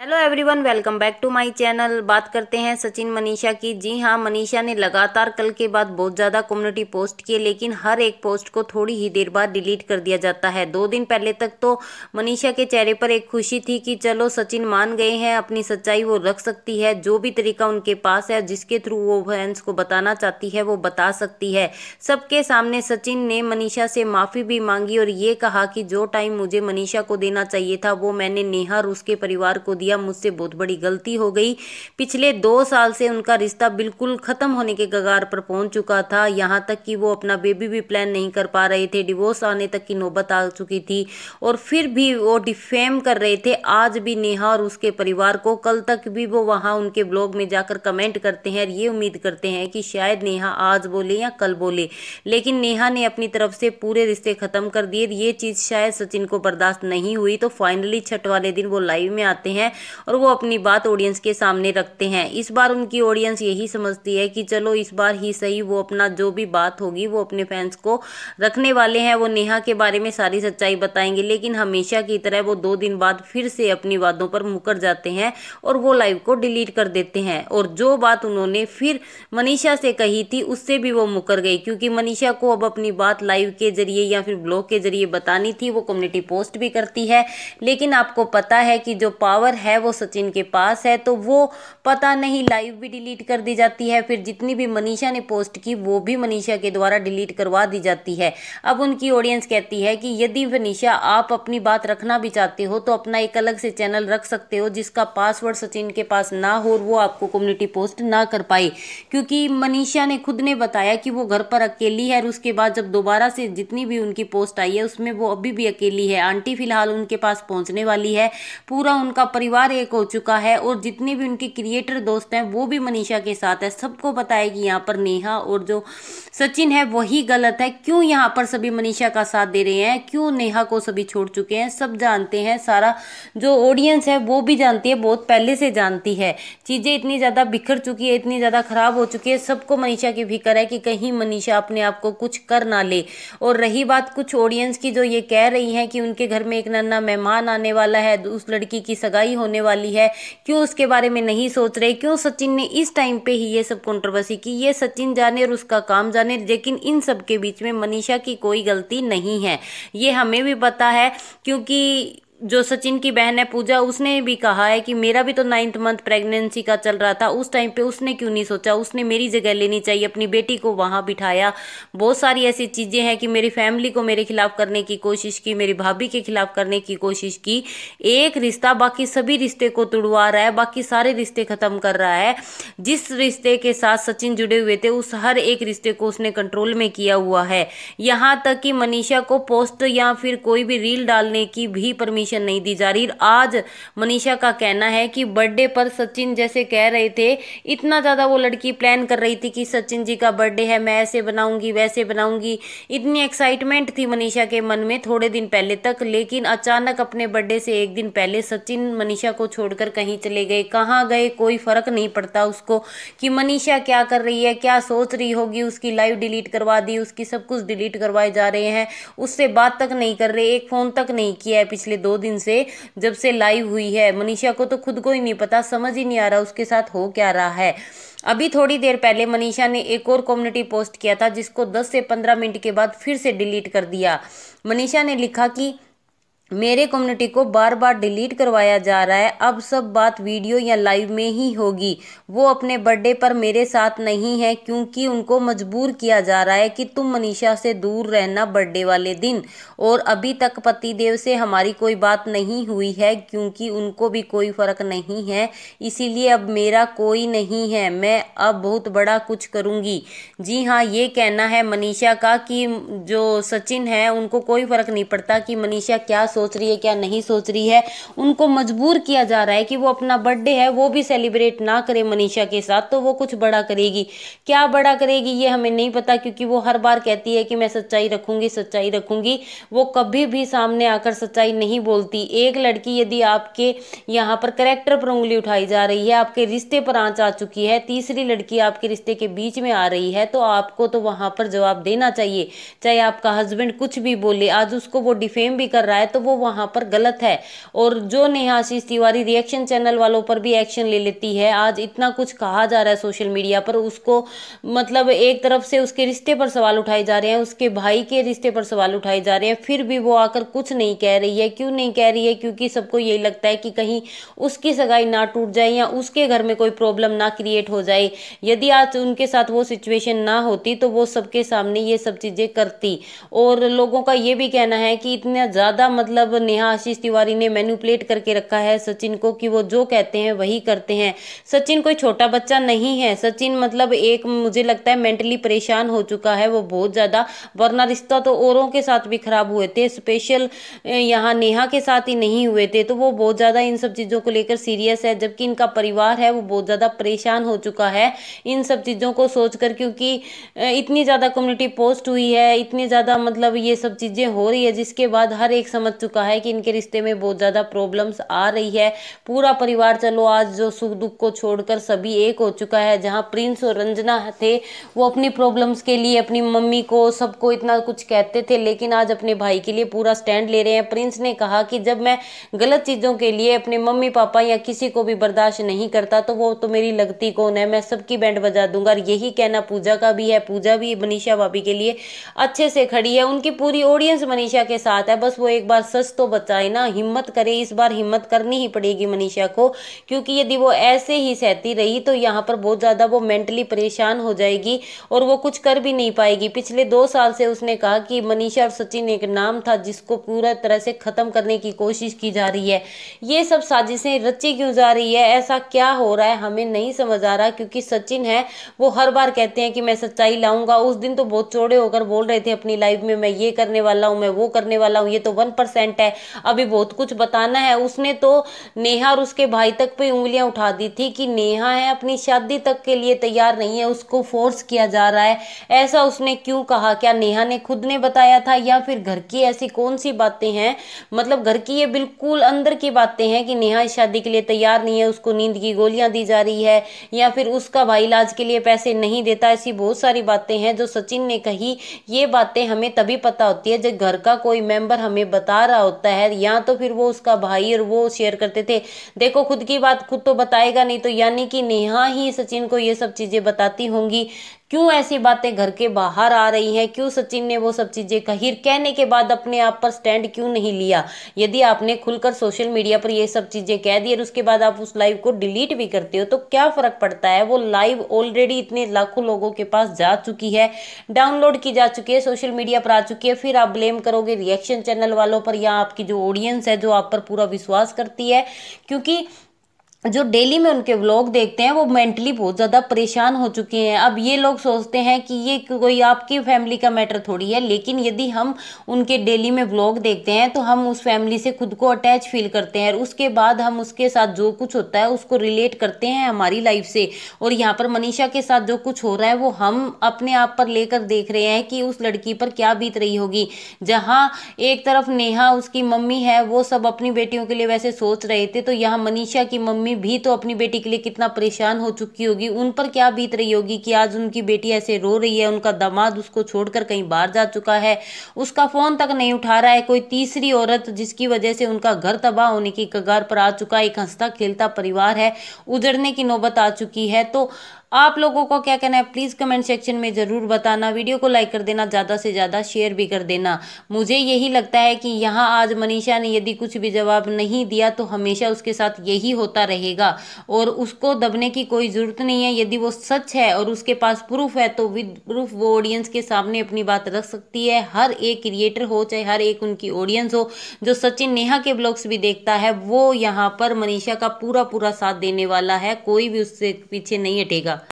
hello everyone welcome back to my channel बात करते हैं सचिन मनीषा की जी हाँ मनीषा ने लगातार कल के बाद बहुत ज़्यादा कम्युनिटी पोस्ट किए लेकिन हर एक पोस्ट को थोड़ी ही देर बाद डिलीट कर दिया जाता है दो दिन पहले तक तो मनीषा के चेहरे पर एक खुशी थी कि चलो सचिन मान गए हैं अपनी सच्चाई वो रख सकती है जो भी तरीका उनके पास है जिसके थ्रू वो फैंस को बताना चाहती है वो बता सकती है सबके सामने सचिन ने मनीषा से माफ़ी भी मांगी और ये कहा कि जो टाइम मुझे मनीषा को देना चाहिए था वो मैंने नेहा और उसके परिवार को दिया दिया मुझसे बहुत बड़ी गलती हो गई पिछले दो साल से उनका रिश्ता बिल्कुल ख़त्म होने के कगार पर पहुंच चुका था यहां तक कि वो अपना बेबी भी प्लान नहीं कर पा रहे थे डिवोर्स आने तक की नौबत आ चुकी थी और फिर भी वो डिफेम कर रहे थे आज भी नेहा और उसके परिवार को कल तक भी वो वहाँ उनके ब्लॉग में जाकर कमेंट करते हैं और ये उम्मीद करते हैं कि शायद नेहा आज बोले या कल बोले लेकिन नेहा ने अपनी तरफ से पूरे रिश्ते ख़त्म कर दिए ये चीज़ शायद सचिन को बर्दाश्त नहीं हुई तो फाइनली छठ वाले दिन वो लाइव में आते हैं और वो अपनी बात ऑडियंस के सामने रखते हैं इस बार उनकी ऑडियंस यही समझती है कि चलो इस बार ही सही वो अपना जो भी बात होगी वो अपने फैंस को रखने वाले हैं वो नेहा के बारे में सारी सच्चाई बताएंगे लेकिन हमेशा की तरह वो दो दिन बाद फिर से अपनी वादों पर मुकर जाते हैं और वो लाइव को डिलीट कर देते हैं और जो बात उन्होंने फिर मनीषा से कही थी उससे भी वो मुकर गई क्योंकि मनीषा को अब अपनी बात लाइव के जरिए या फिर ब्लॉग के जरिए बतानी थी वो कम्युनिटी पोस्ट भी करती है लेकिन आपको पता है कि जो पावर है है वो सचिन के पास है तो वो पता नहीं लाइव भी डिलीट कर दी जाती है फिर जितनी भी मनीषा ने पोस्ट की वो भी मनीषा के द्वारा डिलीट करवा दी जाती है अब उनकी ऑडियंस कहती है कि यदि मनीषा आप अपनी बात रखना भी चाहते हो तो अपना एक अलग से चैनल रख सकते हो जिसका पासवर्ड सचिन के पास ना हो और वो आपको कम्युनिटी पोस्ट ना कर पाए क्योंकि मनीषा ने खुद ने बताया कि वो घर पर अकेली है और उसके बाद जब दोबारा से जितनी भी उनकी पोस्ट आई है उसमें वो अभी भी अकेली है आंटी फिलहाल उनके पास पहुंचने वाली है पूरा उनका परिवार परिवार एक हो चुका है और जितने भी उनके क्रिएटर दोस्त हैं वो भी मनीषा के साथ है सबको पता है कि यहाँ पर नेहा और जो सचिन है वही गलत है क्यों यहाँ पर सभी मनीषा का साथ दे रहे हैं क्यों नेहा को सभी छोड़ चुके हैं सब जानते हैं सारा जो ऑडियंस है वो भी जानती है बहुत पहले से जानती है चीज़ें इतनी ज़्यादा बिखर चुकी है इतनी ज़्यादा ख़राब हो चुकी है सबको मनीषा की फिक्र है कि कहीं मनीषा अपने आप को कुछ कर ना ले और रही बात कुछ ऑडियंस की जो ये कह रही हैं कि उनके घर में एक नन्ना मेहमान आने वाला है उस लड़की की सगाई होने वाली है क्यों उसके बारे में नहीं सोच रहे क्यों सचिन ने इस टाइम पे ही ये सब कंट्रोवर्सी की ये सचिन जाने और उसका काम जाने लेकिन इन सब के बीच में मनीषा की कोई गलती नहीं है ये हमें भी पता है क्योंकि जो सचिन की बहन है पूजा उसने भी कहा है कि मेरा भी तो नाइन्थ मंथ प्रेगनेंसी का चल रहा था उस टाइम पे उसने क्यों नहीं सोचा उसने मेरी जगह लेनी चाहिए अपनी बेटी को वहाँ बिठाया बहुत सारी ऐसी चीज़ें हैं कि मेरी फैमिली को मेरे खिलाफ करने की कोशिश की मेरी भाभी के खिलाफ करने की कोशिश की एक रिश्ता बाकी सभी रिश्ते को तुड़वा रहा है बाकी सारे रिश्ते ख़त्म कर रहा है जिस रिश्ते के साथ सचिन जुड़े हुए थे उस हर एक रिश्ते को उसने कंट्रोल में किया हुआ है यहाँ तक कि मनीषा को पोस्ट या फिर कोई भी रील डालने की भी परमिशन परमिशन नहीं दी जा रही आज मनीषा का कहना है कि बर्थडे पर सचिन जैसे कह रहे थे इतना ज़्यादा वो लड़की प्लान कर रही थी कि सचिन जी का बर्थडे है मैं ऐसे बनाऊंगी वैसे बनाऊंगी इतनी एक्साइटमेंट थी मनीषा के मन में थोड़े दिन पहले तक लेकिन अचानक अपने बर्थडे से एक दिन पहले सचिन मनीषा को छोड़कर कहीं चले गए कहाँ गए कोई फ़र्क नहीं पड़ता उसको कि मनीषा क्या कर रही है क्या सोच रही होगी उसकी लाइव डिलीट करवा दी उसकी सब कुछ डिलीट करवाए जा रहे हैं उससे बात तक नहीं कर रहे एक फ़ोन तक नहीं किया है पिछले दो दिन से जब से लाइव हुई है मनीषा को तो खुद को ही नहीं पता समझ ही नहीं आ रहा उसके साथ हो क्या रहा है अभी थोड़ी देर पहले मनीषा ने एक और कम्युनिटी पोस्ट किया था जिसको 10 से 15 मिनट के बाद फिर से डिलीट कर दिया मनीषा ने लिखा कि मेरे कम्युनिटी को बार बार डिलीट करवाया जा रहा है अब सब बात वीडियो या लाइव में ही होगी वो अपने बर्थडे पर मेरे साथ नहीं है क्योंकि उनको मजबूर किया जा रहा है कि तुम मनीषा से दूर रहना बर्थडे वाले दिन और अभी तक पतिदेव से हमारी कोई बात नहीं हुई है क्योंकि उनको भी कोई फ़र्क नहीं है इसीलिए अब मेरा कोई नहीं है मैं अब बहुत बड़ा कुछ करूँगी जी हाँ ये कहना है मनीषा का कि जो सचिन है उनको कोई फ़र्क नहीं पड़ता कि मनीषा क्या सोच रही है क्या नहीं सोच रही है उनको मजबूर किया जा रहा है कि वो अपना बर्थडे है वो भी सेलिब्रेट ना करे मनीषा के साथ तो वो कुछ बड़ा करेगी क्या बड़ा करेगी ये हमें नहीं पता क्योंकि वो हर बार कहती है कि मैं सच्चाई रखूंगी सच्चाई रखूंगी वो कभी भी सामने आकर सच्चाई नहीं बोलती एक लड़की यदि आपके यहाँ पर करेक्टर पर उंगली उठाई जा रही है आपके रिश्ते पर आँच आ चुकी है तीसरी लड़की आपके रिश्ते के बीच में आ रही है तो आपको तो वहाँ पर जवाब देना चाहिए चाहे आपका हस्बैंड कुछ भी बोले आज उसको वो डिफेम भी कर रहा है तो वो वहाँ पर गलत है और जो नेहा आशीष तिवारी रिएक्शन चैनल वालों पर भी एक्शन ले लेती है आज इतना कुछ कहा जा रहा है सोशल मीडिया पर उसको मतलब एक तरफ से उसके रिश्ते पर सवाल उठाए जा रहे हैं उसके भाई के रिश्ते पर सवाल उठाए जा रहे हैं फिर भी वो आकर कुछ नहीं कह रही है क्यों नहीं कह रही है क्योंकि सबको यही लगता है कि कहीं उसकी सगाई ना टूट जाए या उसके घर में कोई प्रॉब्लम ना क्रिएट हो जाए यदि आज उनके साथ वो सिचुएशन ना होती तो वो सबके सामने ये सब चीज़ें करती और लोगों का ये भी कहना है कि इतना ज़्यादा मतलब मतलब नेहा आशीष तिवारी ने मैनुपलेट करके रखा है सचिन को कि वो जो कहते हैं वही करते हैं सचिन कोई छोटा बच्चा नहीं है सचिन मतलब एक मुझे लगता है मेंटली परेशान हो चुका है वो बहुत ज़्यादा वरना रिश्ता तो औरों के साथ भी खराब हुए थे स्पेशल यहाँ नेहा के साथ ही नहीं हुए थे तो वो बहुत ज़्यादा इन सब चीज़ों को लेकर सीरियस है जबकि इनका परिवार है वो बहुत ज़्यादा परेशान हो चुका है इन सब चीज़ों को सोच कर क्योंकि इतनी ज़्यादा कम्युनिटी पोस्ट हुई है इतनी ज़्यादा मतलब ये सब चीज़ें हो रही है जिसके बाद हर एक समझ चुका है कि इनके रिश्ते में बहुत ज़्यादा प्रॉब्लम्स आ रही है पूरा परिवार चलो आज जो सुख दुख को छोड़कर सभी एक हो चुका है जहाँ प्रिंस और रंजना थे वो अपनी प्रॉब्लम्स के लिए अपनी मम्मी को सबको इतना कुछ कहते थे लेकिन आज अपने भाई के लिए पूरा स्टैंड ले रहे हैं प्रिंस ने कहा कि जब मैं गलत चीज़ों के लिए अपने मम्मी पापा या किसी को भी बर्दाश्त नहीं करता तो वो तो मेरी लगती कौन है मैं सबकी बैंड बजा दूंगा और यही कहना पूजा का भी है पूजा भी मनीषा भाभी के लिए अच्छे से खड़ी है उनकी पूरी ऑडियंस मनीषा के साथ है बस वो एक बार सब सच तो बचाए ना हिम्मत करे इस बार हिम्मत करनी ही पड़ेगी मनीषा को क्योंकि यदि वो ऐसे ही सहती रही तो यहाँ पर बहुत ज़्यादा वो मेंटली परेशान हो जाएगी और वो कुछ कर भी नहीं पाएगी पिछले दो साल से उसने कहा कि मनीषा और सचिन एक नाम था जिसको पूरा तरह से ख़त्म करने की कोशिश की जा रही है ये सब साजिशें रची क्यों जा रही है ऐसा क्या हो रहा है हमें नहीं समझ आ रहा क्योंकि सचिन है वो हर बार कहते हैं कि मैं सच्चाई लाऊंगा उस दिन तो बहुत चौड़े होकर बोल रहे थे अपनी लाइफ में मैं ये करने वाला हूँ मैं वो करने वाला हूँ ये तो वन परसेंट परसेंट है अभी बहुत कुछ बताना है उसने तो नेहा और उसके भाई तक पे उंगलियां उठा दी थी कि नेहा है अपनी शादी तक के लिए तैयार नहीं है उसको फोर्स किया जा रहा है ऐसा उसने क्यों कहा क्या नेहा ने खुद ने बताया था या फिर घर की ऐसी कौन सी बातें हैं मतलब घर की ये बिल्कुल अंदर की बातें हैं कि नेहा इस शादी के लिए तैयार नहीं है उसको नींद की गोलियां दी जा रही है या फिर उसका भाई इलाज के लिए पैसे नहीं देता ऐसी बहुत सारी बातें हैं जो सचिन ने कही ये बातें हमें तभी पता होती है जब घर का कोई मेंबर हमें बता रहा होता है या तो फिर वो उसका भाई और वो शेयर करते थे देखो खुद की बात खुद तो बताएगा नहीं तो यानी कि नेहा ही सचिन को ये सब चीज़ें बताती होंगी क्यों ऐसी बातें घर के बाहर आ रही हैं क्यों सचिन ने वो सब चीज़ें कही कहने के बाद अपने आप पर स्टैंड क्यों नहीं लिया यदि आपने खुलकर सोशल मीडिया पर ये सब चीज़ें कह दी और उसके बाद आप उस लाइव को डिलीट भी करते हो तो क्या फ़र्क पड़ता है वो लाइव ऑलरेडी इतने लाखों लोगों के पास जा चुकी है डाउनलोड की जा चुकी है सोशल मीडिया पर आ चुकी है फिर आप ब्लेम करोगे रिएक्शन चैनल वालों पर या आपकी जो ऑडियंस है जो आप पर पूरा विश्वास करती है क्योंकि जो डेली में उनके व्लॉग देखते हैं वो मेंटली बहुत ज़्यादा परेशान हो चुके हैं अब ये लोग सोचते हैं कि ये कोई आपकी फैमिली का मैटर थोड़ी है लेकिन यदि हम उनके डेली में व्लॉग देखते हैं तो हम उस फैमिली से खुद को अटैच फील करते हैं और उसके बाद हम उसके साथ जो कुछ होता है उसको रिलेट करते हैं हमारी लाइफ से और यहाँ पर मनीषा के साथ जो कुछ हो रहा है वो हम अपने आप पर लेकर देख रहे हैं कि उस लड़की पर क्या बीत रही होगी जहाँ एक तरफ नेहा उसकी मम्मी है वो सब अपनी बेटियों के लिए वैसे सोच रहे थे तो यहाँ मनीषा की मम्मी भी तो अपनी बेटी के लिए कितना परेशान हो चुकी होगी उन पर क्या बीत रही होगी कि आज उनकी बेटी ऐसे रो रही है उनका दामाद उसको छोड़कर कहीं बाहर जा चुका है उसका फ़ोन तक नहीं उठा रहा है कोई तीसरी औरत जिसकी वजह से उनका घर तबाह होने की कगार पर आ चुका एक हंसता खेलता परिवार है उजड़ने की नौबत आ चुकी है तो आप लोगों को क्या कहना है प्लीज़ कमेंट सेक्शन में ज़रूर बताना वीडियो को लाइक कर देना ज़्यादा से ज़्यादा शेयर भी कर देना मुझे यही लगता है कि यहाँ आज मनीषा ने यदि कुछ भी जवाब नहीं दिया तो हमेशा उसके साथ यही होता रहेगा और उसको दबने की कोई ज़रूरत नहीं है यदि वो सच है और उसके पास प्रूफ है तो विद प्रूफ वो ऑडियंस के सामने अपनी बात रख सकती है हर एक क्रिएटर हो चाहे हर एक उनकी ऑडियंस हो जो सचिन नेहा के ब्लॉग्स भी देखता है वो यहाँ पर मनीषा का पूरा पूरा साथ देने वाला है कोई भी उससे पीछे नहीं हटेगा